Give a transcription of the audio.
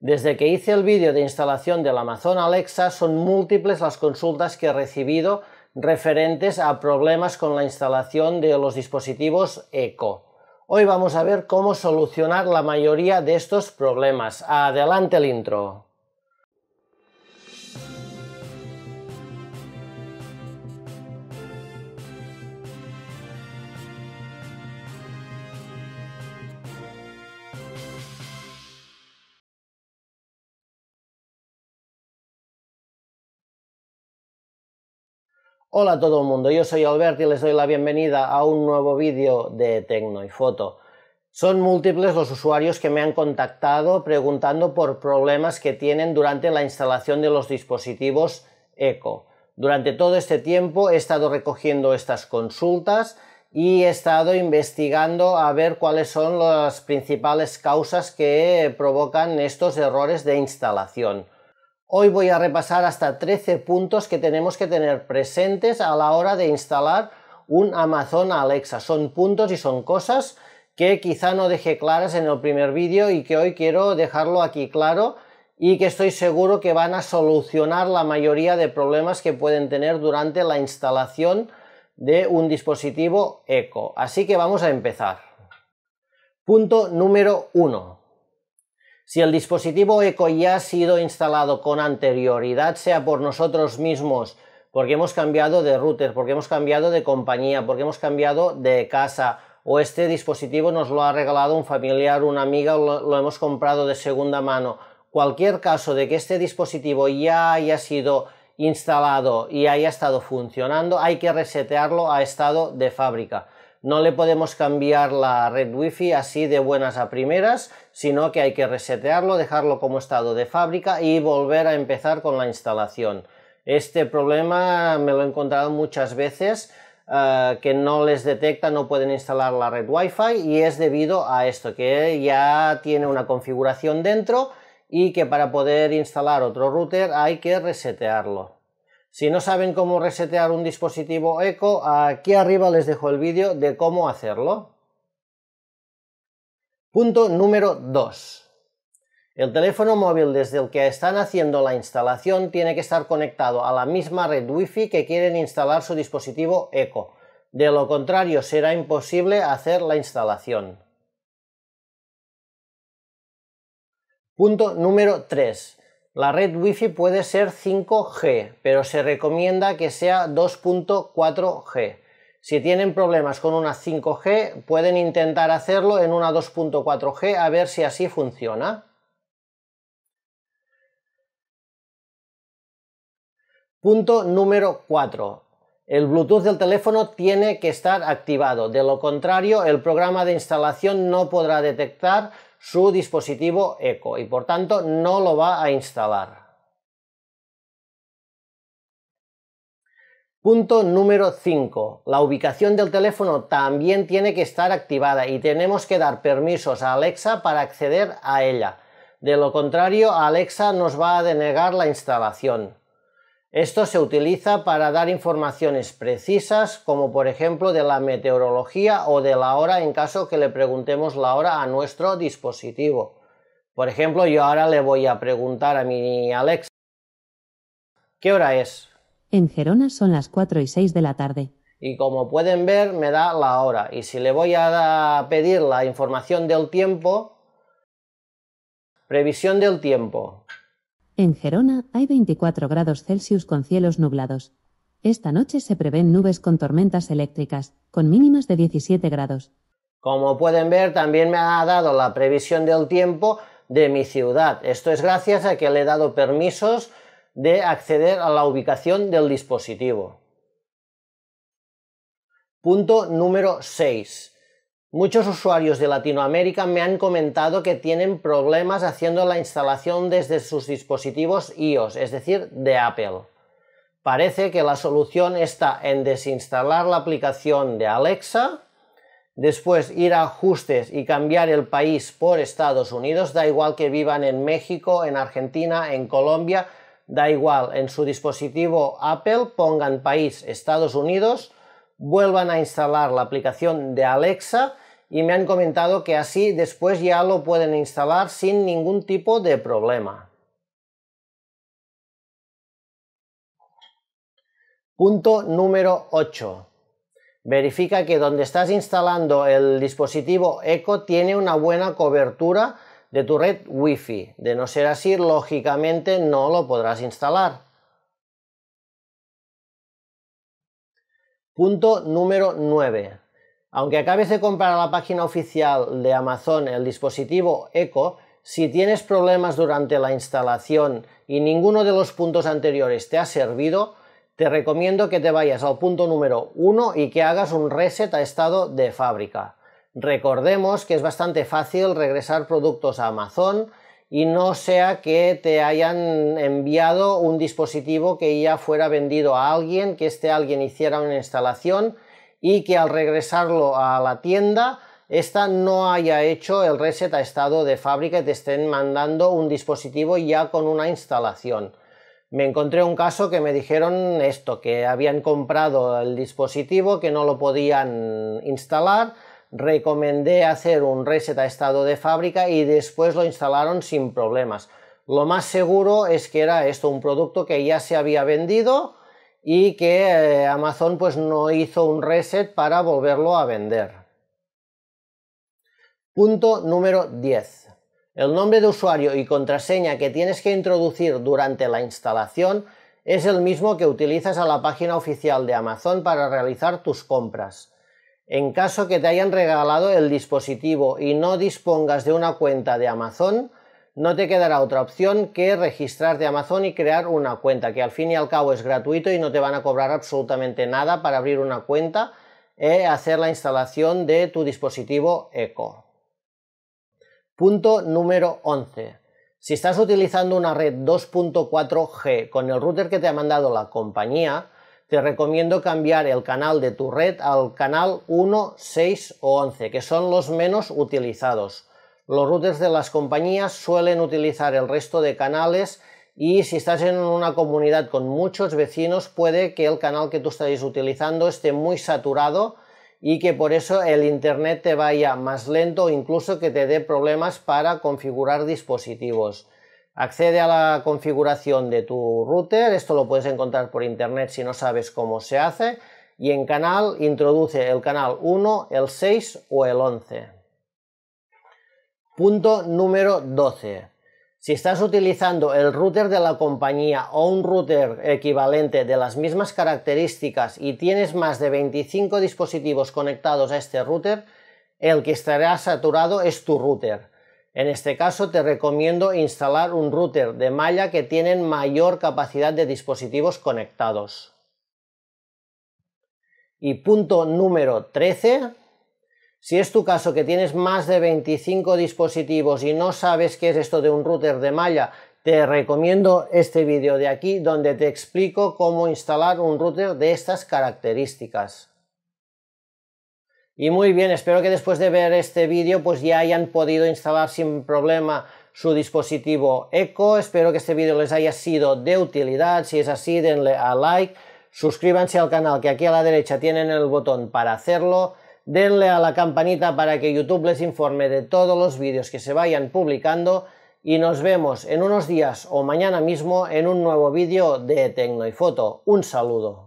Desde que hice el vídeo de instalación del Amazon Alexa son múltiples las consultas que he recibido referentes a problemas con la instalación de los dispositivos Echo. Hoy vamos a ver cómo solucionar la mayoría de estos problemas. Adelante el intro. Hola a todo el mundo, yo soy Albert y les doy la bienvenida a un nuevo vídeo de Tecno y Foto. Son múltiples los usuarios que me han contactado preguntando por problemas que tienen durante la instalación de los dispositivos Eco. Durante todo este tiempo he estado recogiendo estas consultas y he estado investigando a ver cuáles son las principales causas que provocan estos errores de instalación. Hoy voy a repasar hasta 13 puntos que tenemos que tener presentes a la hora de instalar un Amazon Alexa. Son puntos y son cosas que quizá no dejé claras en el primer vídeo y que hoy quiero dejarlo aquí claro y que estoy seguro que van a solucionar la mayoría de problemas que pueden tener durante la instalación de un dispositivo eco. Así que vamos a empezar. Punto número 1. Si el dispositivo Eco ya ha sido instalado con anterioridad, sea por nosotros mismos, porque hemos cambiado de router, porque hemos cambiado de compañía, porque hemos cambiado de casa, o este dispositivo nos lo ha regalado un familiar, una amiga, o lo hemos comprado de segunda mano. Cualquier caso de que este dispositivo ya haya sido instalado y haya estado funcionando, hay que resetearlo a estado de fábrica. No le podemos cambiar la red wifi así de buenas a primeras, sino que hay que resetearlo, dejarlo como estado de fábrica y volver a empezar con la instalación. Este problema me lo he encontrado muchas veces, eh, que no les detecta, no pueden instalar la red Wi-Fi y es debido a esto, que ya tiene una configuración dentro y que para poder instalar otro router hay que resetearlo. Si no saben cómo resetear un dispositivo Echo, aquí arriba les dejo el vídeo de cómo hacerlo. Punto número 2. El teléfono móvil desde el que están haciendo la instalación tiene que estar conectado a la misma red Wi-Fi que quieren instalar su dispositivo Echo. De lo contrario, será imposible hacer la instalación. Punto número 3. La red Wi-Fi puede ser 5G, pero se recomienda que sea 2.4G. Si tienen problemas con una 5G, pueden intentar hacerlo en una 2.4G a ver si así funciona. Punto número 4. El Bluetooth del teléfono tiene que estar activado, de lo contrario el programa de instalación no podrá detectar su dispositivo ECO y por tanto no lo va a instalar. Punto número 5. La ubicación del teléfono también tiene que estar activada y tenemos que dar permisos a Alexa para acceder a ella. De lo contrario, Alexa nos va a denegar la instalación. Esto se utiliza para dar informaciones precisas, como por ejemplo de la meteorología o de la hora en caso que le preguntemos la hora a nuestro dispositivo. Por ejemplo, yo ahora le voy a preguntar a mi Alexa, ¿qué hora es? En Gerona son las 4 y 6 de la tarde. Y como pueden ver, me da la hora. Y si le voy a pedir la información del tiempo, previsión del tiempo, en Gerona hay 24 grados Celsius con cielos nublados. Esta noche se prevén nubes con tormentas eléctricas, con mínimas de 17 grados. Como pueden ver, también me ha dado la previsión del tiempo de mi ciudad. Esto es gracias a que le he dado permisos de acceder a la ubicación del dispositivo. Punto número 6. Muchos usuarios de Latinoamérica me han comentado que tienen problemas haciendo la instalación desde sus dispositivos iOS, es decir, de Apple. Parece que la solución está en desinstalar la aplicación de Alexa, después ir a ajustes y cambiar el país por Estados Unidos, da igual que vivan en México, en Argentina, en Colombia, da igual, en su dispositivo Apple pongan país Estados Unidos, vuelvan a instalar la aplicación de Alexa y me han comentado que así después ya lo pueden instalar sin ningún tipo de problema. Punto número 8. Verifica que donde estás instalando el dispositivo Echo tiene una buena cobertura de tu red Wi-Fi. De no ser así, lógicamente no lo podrás instalar. Punto número 9 aunque acabes de comprar a la página oficial de Amazon el dispositivo Echo, si tienes problemas durante la instalación y ninguno de los puntos anteriores te ha servido, te recomiendo que te vayas al punto número 1 y que hagas un reset a estado de fábrica. Recordemos que es bastante fácil regresar productos a Amazon y no sea que te hayan enviado un dispositivo que ya fuera vendido a alguien, que este alguien hiciera una instalación y que al regresarlo a la tienda esta no haya hecho el reset a estado de fábrica y te estén mandando un dispositivo ya con una instalación. Me encontré un caso que me dijeron esto, que habían comprado el dispositivo, que no lo podían instalar, recomendé hacer un reset a estado de fábrica y después lo instalaron sin problemas. Lo más seguro es que era esto, un producto que ya se había vendido, y que eh, Amazon pues no hizo un reset para volverlo a vender. Punto número 10. El nombre de usuario y contraseña que tienes que introducir durante la instalación es el mismo que utilizas a la página oficial de Amazon para realizar tus compras. En caso que te hayan regalado el dispositivo y no dispongas de una cuenta de Amazon, no te quedará otra opción que registrarte de Amazon y crear una cuenta, que al fin y al cabo es gratuito y no te van a cobrar absolutamente nada para abrir una cuenta e hacer la instalación de tu dispositivo Echo. Punto número 11. Si estás utilizando una red 2.4G con el router que te ha mandado la compañía, te recomiendo cambiar el canal de tu red al canal 1, 6 o 11, que son los menos utilizados. Los routers de las compañías suelen utilizar el resto de canales y si estás en una comunidad con muchos vecinos puede que el canal que tú estáis utilizando esté muy saturado y que por eso el internet te vaya más lento o incluso que te dé problemas para configurar dispositivos. Accede a la configuración de tu router, esto lo puedes encontrar por internet si no sabes cómo se hace, y en canal introduce el canal 1, el 6 o el 11. Punto número 12. Si estás utilizando el router de la compañía o un router equivalente de las mismas características y tienes más de 25 dispositivos conectados a este router, el que estará saturado es tu router. En este caso te recomiendo instalar un router de malla que tienen mayor capacidad de dispositivos conectados. Y punto número 13, si es tu caso que tienes más de 25 dispositivos y no sabes qué es esto de un router de malla, te recomiendo este vídeo de aquí donde te explico cómo instalar un router de estas características. Y muy bien, espero que después de ver este vídeo pues ya hayan podido instalar sin problema su dispositivo Echo. Espero que este vídeo les haya sido de utilidad. Si es así, denle a like, suscríbanse al canal que aquí a la derecha tienen el botón para hacerlo denle a la campanita para que YouTube les informe de todos los vídeos que se vayan publicando y nos vemos en unos días o mañana mismo en un nuevo vídeo de Tecno y Foto. Un saludo.